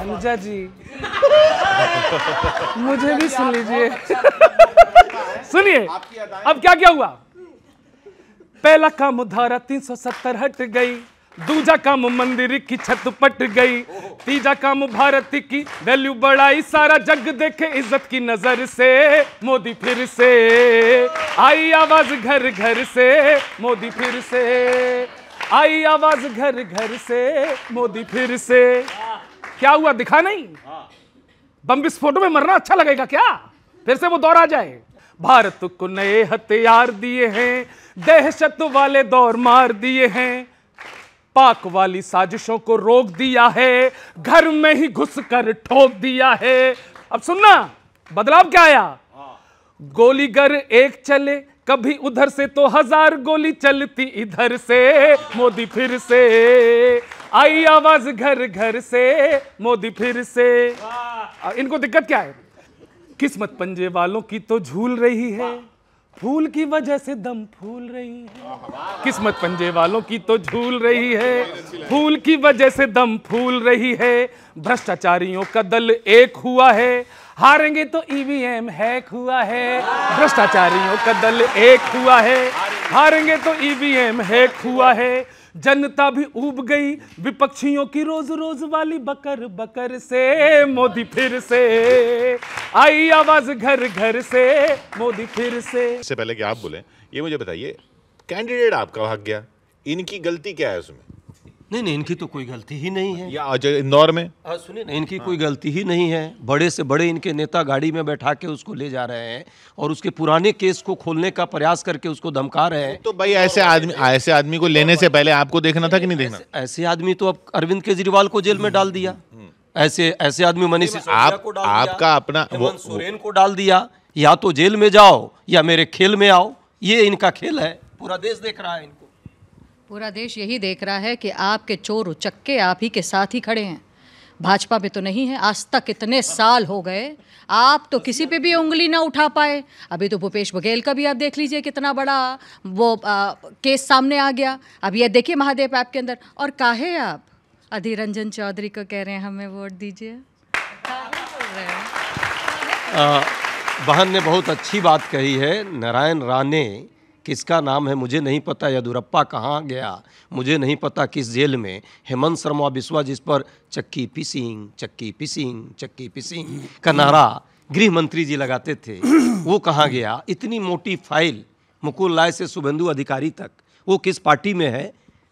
अनुजा जी मुझे भी सुन लीजिए सुनिए अब क्या क्या हुआ पहला काम धारा 370 हट गई दूजा काम मंदिर की छत पट गई तीजा काम भारत की वैल्यू बढ़ाई सारा जग देखे इज्जत की नजर से मोदी फिर से आई आवाज घर घर से मोदी फिर से आई आवाज घर घर से मोदी फिर से क्या हुआ दिखा नहीं बम विस्फोटों में मरना अच्छा लगेगा क्या फिर से वो दौर आ जाए भारत को नए हथियार दिए हैं दहशत वाले दौर मार दिए हैं पाक वाली साजिशों को रोक दिया है घर में ही घुस कर ठोक दिया है अब सुनना बदलाव क्या आया गोलीगर एक चले कभी उधर से तो हजार गोली चलती इधर से मोदी फिर से आई आवाज घर घर से मोदी फिर से इनको दिक्कत क्या है किस्मत पंजे वालों की तो झूल रही है फूल की वजह से दम फूल रही है किस्मत पंजे वालों की तो झूल रही है फूल की वजह से दम फूल रही है भ्रष्टाचारियों का दल एक हुआ है हारेंगे तो ईवीएम e हैक हुआ है भ्रष्टाचारियों का दल एक हुआ है हारेंगे तो ईवीएम e हैक हुआ है जनता भी उब गई विपक्षियों की रोज रोज वाली बकर बकर से मोदी फिर से आई आवाज घर घर से मोदी फिर से इससे पहले कि आप बोले ये मुझे बताइए कैंडिडेट आपका भाग गया इनकी गलती क्या है उसमें नहीं नहीं इनकी तो कोई गलती ही नहीं है या आज इंदौर में सुनिए ना इनकी हाँ। कोई गलती ही नहीं है बड़े से बड़े इनके नेता गाड़ी में बैठा के उसको ले जा रहे हैं और उसके पुराने केस को खोलने का प्रयास करके उसको धमका रहे हैं तो भाई ऐसे आदमी ऐसे आदमी को लेने से पहले आपको देखना था कि नहीं देखना ऐसे आदमी तो अब अरविंद केजरीवाल को जेल में डाल दिया ऐसे ऐसे आदमी मनीष आप आपका अपना सोरेन को डाल दिया या तो जेल में जाओ या मेरे खेल में आओ ये इनका खेल है पूरा देश देख रहा है इनको पूरा देश यही देख रहा है कि आपके चोर उचक्के आप ही के साथ ही खड़े हैं भाजपा में तो नहीं है आज तक इतने साल हो गए आप तो किसी पे भी उंगली ना उठा पाए अभी तो भूपेश बघेल का भी आप देख लीजिए कितना बड़ा वो आ, केस सामने आ गया अब ये देखिए महादेव ऐप के अंदर और काहे आप अधीर रंजन चौधरी को कह रहे हैं हमें वोट दीजिए बहन ने बहुत अच्छी बात कही है नारायण राणे किसका नाम है मुझे नहीं पता यदुरप्पा कहाँ गया मुझे नहीं पता किस जेल में हेमंत शर्मा बिस्वा जिस पर चक्की पिसिंग चक्की पिसिंग चक्की पिसिंग का नारा गृह मंत्री जी लगाते थे वो कहाँ गया इतनी मोटी फाइल मुकुल राय से शुभेंदु अधिकारी तक वो किस पार्टी में है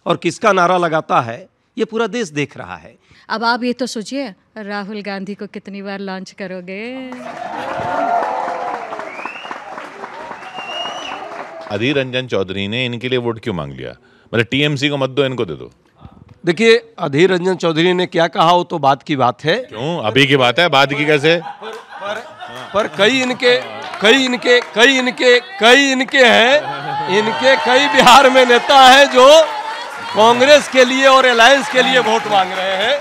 और किसका नारा लगाता है ये पूरा देश देख रहा है अब आप ये तो सोचिए राहुल गांधी को कितनी बार लॉन्च करोगे अधीर रंजन चौधरी ने इनके लिए वोट क्यों मांग लिया मतलब टीएमसी को मत दो इनको दे दो देखिए अधीर रंजन चौधरी ने क्या कहा हो तो बात की बात है क्यों अभी की बात है बाद की कैसे पर, पर, पर कई इनके कई इनके कई इनके कई इनके हैं इनके कई बिहार में नेता हैं जो कांग्रेस के लिए और अलायंस के लिए वोट मांग रहे हैं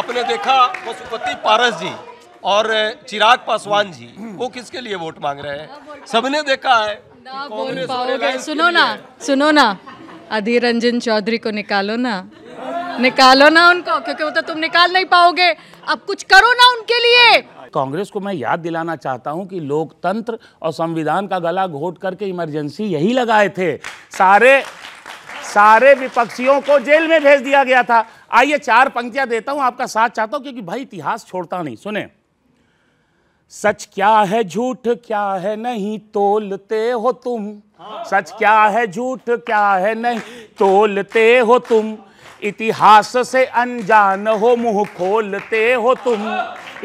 आपने देखा पशुपति पारस जी और चिराग पासवान जी वो किसके लिए वोट मांग रहे हैं सबने देखा है ना बोल पाओगे सुनो ना सुनो ना अधीर रंजन चौधरी को निकालो ना निकालो ना उनको क्योंकि वो तो तुम निकाल नहीं पाओगे अब कुछ करो ना उनके लिए कांग्रेस को मैं याद दिलाना चाहता हूं कि लोकतंत्र और संविधान का गला घोट करके इमरजेंसी यही लगाए थे सारे सारे विपक्षियों को जेल में भेज दिया गया था आइए चार पंक्तियां देता हूं आपका साथ चाहता हूं क्योंकि भाई इतिहास छोड़ता नहीं सुने सच क्या है झूठ क्या है नहीं तोलते हो तुम सच क्या है झूठ क्या है नहीं तोलते हो तुम इतिहास से अनजान हो मुंह खोलते हो तुम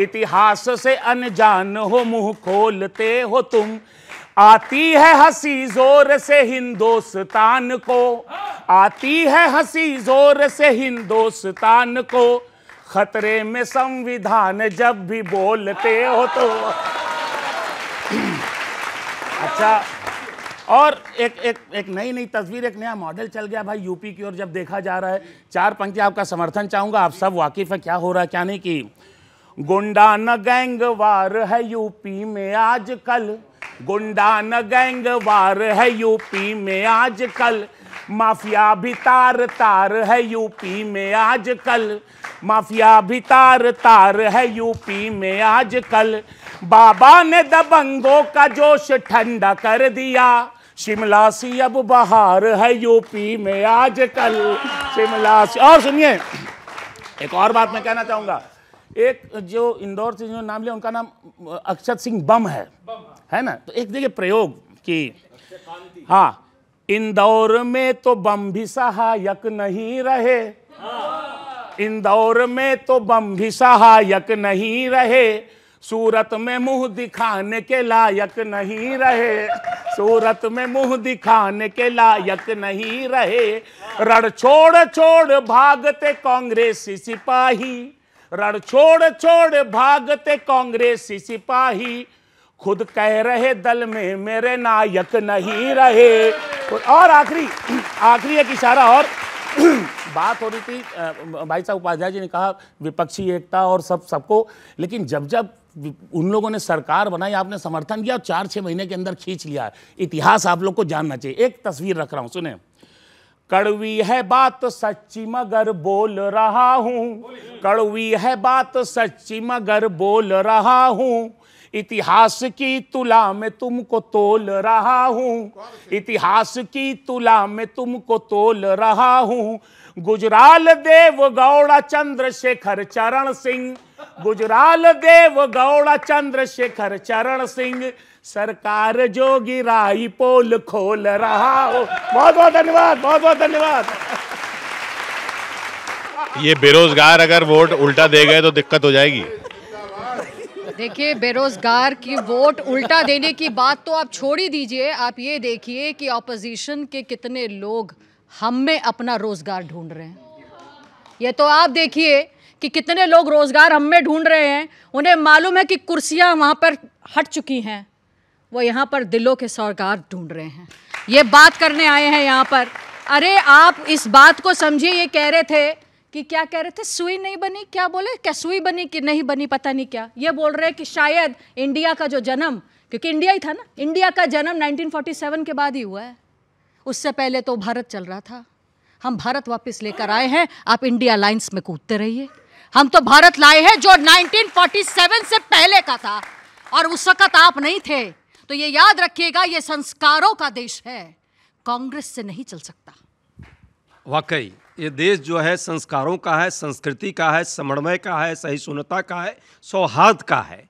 इतिहास से अनजान हो मुंह खोलते हो तुम आती है हंसी जोर से हिंदोस्तान को आती है हंसी जोर से हिंदोस्तान को खतरे में संविधान जब भी बोलते हो तो अच्छा और एक एक एक नई नई तस्वीर एक नया मॉडल चल गया भाई यूपी की ओर जब देखा जा रहा है चार पंक्ति आपका समर्थन चाहूंगा आप सब वाकिफ है क्या हो रहा है क्या नहीं कि गुंडा न गैंग वार है यूपी में आजकल गुंडा न गैंग वार है यूपी में आजकल माफिया भी तार तार है यूपी में आजकल माफिया भी तार तार है यूपी में आजकल बाबा ने दबंगों का जोश ठंडा कर दिया शिमला सी अब बहार है यूपी में आजकल शिमला सी और सुनिए एक और बात मैं कहना चाहूंगा एक जो इंदौर से जो नाम लिया उनका नाम अक्षत सिंह बम है है ना तो एक देखिए प्रयोग की हाँ इंदौर में तो बम भी सहायक नहीं रहे हाँ। इंदौर में तो बम भी सहायक नहीं रहे सूरत में मुंह दिखाने के लायक नहीं रहे सूरत में मुंह दिखाने के लायक नहीं रहे रड़ छोड़ छोड़ भागते कांग्रेसी सिपाही रड़ छोड़ छोड़ भागते कांग्रेसी सिपाही खुद कह रहे दल में मेरे नायक नहीं रहे और आखिरी आखिरी एक इशारा और बात हो रही थी भाई साहब उपाध्याय जी ने कहा विपक्षी एकता और सब सबको लेकिन जब जब उन लोगों ने सरकार बनाई आपने समर्थन किया और चार छः महीने के अंदर खींच लिया इतिहास आप लोग को जानना चाहिए एक तस्वीर रख रहा हूँ सुने कड़वी है बात सच्ची मगर बोल रहा हूँ कड़वी है बात सच्ची मगर बोल रहा हूँ इतिहास की तुला में तुमको तोल रहा हूँ इतिहास की तुला में तुमको तोल रहा हूँ गुजराल देव गौड़ा चंद्रशेखर चरण सिंह गुजराल देव गौड़ा चंद्रशेखर चरण सिंह सरकार जोगी राई पोल खोल रहा हो बहुत बहुत धन्यवाद बहुत बहुत धन्यवाद ये बेरोजगार अगर वोट उल्टा दे गए तो दिक्कत हो जाएगी देखिए बेरोजगार की वोट उल्टा देने की बात तो आप छोड़ ही दीजिए आप ये देखिए कि ऑपोजिशन के कितने लोग हम में अपना रोजगार ढूंढ रहे हैं ये तो आप देखिए कि कितने लोग रोजगार हम में ढूंढ रहे हैं उन्हें मालूम है कि कुर्सियां वहाँ पर हट चुकी हैं वो यहाँ पर दिलों के सौगार ढूंढ रहे हैं ये बात करने आए हैं यहाँ पर अरे आप इस बात को समझिए ये कह रहे थे कि क्या कह रहे थे सुई नहीं बनी क्या बोले क्या सुई बनी कि नहीं बनी पता नहीं क्या ये बोल रहे हैं कि शायद इंडिया का जो जन्म क्योंकि इंडिया ही था ना इंडिया का जन्म 1947 के बाद ही हुआ है उससे पहले तो भारत चल रहा था हम भारत वापस लेकर आए हैं आप इंडिया लाइन्स में कूदते रहिए हम तो भारत लाए हैं जो 1947 से पहले का था और उस वक्त आप नहीं थे तो ये याद रखिएगा ये संस्कारों का देश है कांग्रेस से नहीं चल सकता वाकई ये देश जो है संस्कारों का है संस्कृति का है समन्वय का है सहिष्णुता का है सौहार्द का है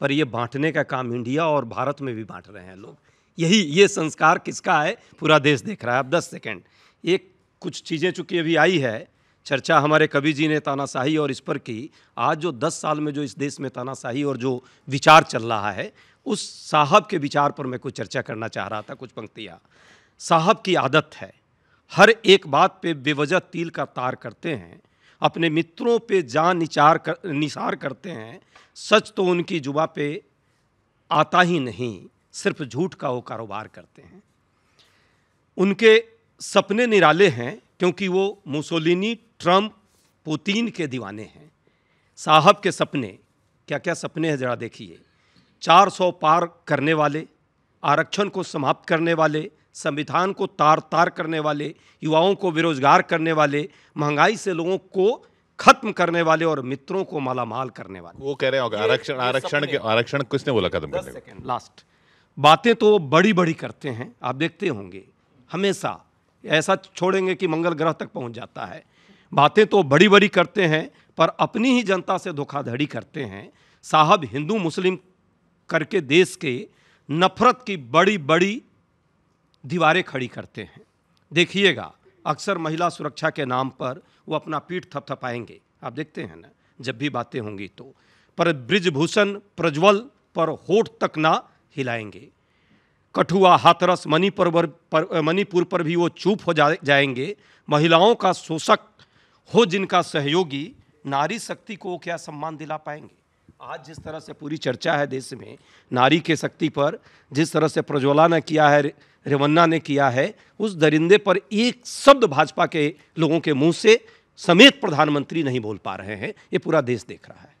पर ये बांटने का काम इंडिया और भारत में भी बांट रहे हैं लोग यही ये संस्कार किसका है पूरा देश देख रहा है अब दस सेकेंड ये कुछ चीज़ें चूँकि अभी आई है चर्चा हमारे कवि जी ने तानाशाही और इस पर की आज जो दस साल में जो इस देश में तानाशाही और जो विचार चल रहा है उस साहब के विचार पर मैं कुछ चर्चा करना चाह रहा था कुछ पंक्तियाँ साहब की आदत है हर एक बात पे बेवजह तिल का तार करते हैं अपने मित्रों पे जान निचार कर निसार करते हैं सच तो उनकी जुबा पे आता ही नहीं सिर्फ झूठ का वो कारोबार करते हैं उनके सपने निराले हैं क्योंकि वो मुसोलिनी ट्रम्प पुतिन के दीवाने हैं साहब के सपने क्या क्या सपने हैं ज़रा देखिए 400 पार करने वाले आरक्षण को समाप्त करने वाले संविधान को तार तार करने वाले युवाओं को बेरोजगार करने वाले महंगाई से लोगों को खत्म करने वाले और मित्रों को मालामाल करने वाले वो कह रहे हैं आरक्षण आरक्षण के आरक्षण किसने बोला खत्म करने लास्ट बातें तो बड़ी बड़ी करते हैं आप देखते होंगे हमेशा ऐसा छोड़ेंगे कि मंगल ग्रह तक पहुंच जाता है बातें तो बड़ी बड़ी करते हैं पर अपनी ही जनता से धोखाधड़ी करते हैं साहब हिंदू मुस्लिम करके देश के नफरत की बड़ी बड़ी दीवारें खड़ी करते हैं देखिएगा अक्सर महिला सुरक्षा के नाम पर वो अपना पीठ थपथपाएंगे आप देखते हैं ना जब भी बातें होंगी तो पर ब्रिजभूषण प्रज्वल पर होठ तक ना हिलाएंगे कठुआ हाथरस मणिपुर पर मणिपुर पर भी वो चुप हो जा, जाएंगे महिलाओं का शोषक हो जिनका सहयोगी नारी शक्ति को क्या सम्मान दिला पाएंगे आज जिस तरह से पूरी चर्चा है देश में नारी के शक्ति पर जिस तरह से प्रज्वला ने किया है रेवन्ना ने किया है उस दरिंदे पर एक शब्द भाजपा के लोगों के मुंह से समेत प्रधानमंत्री नहीं बोल पा रहे हैं ये पूरा देश देख रहा है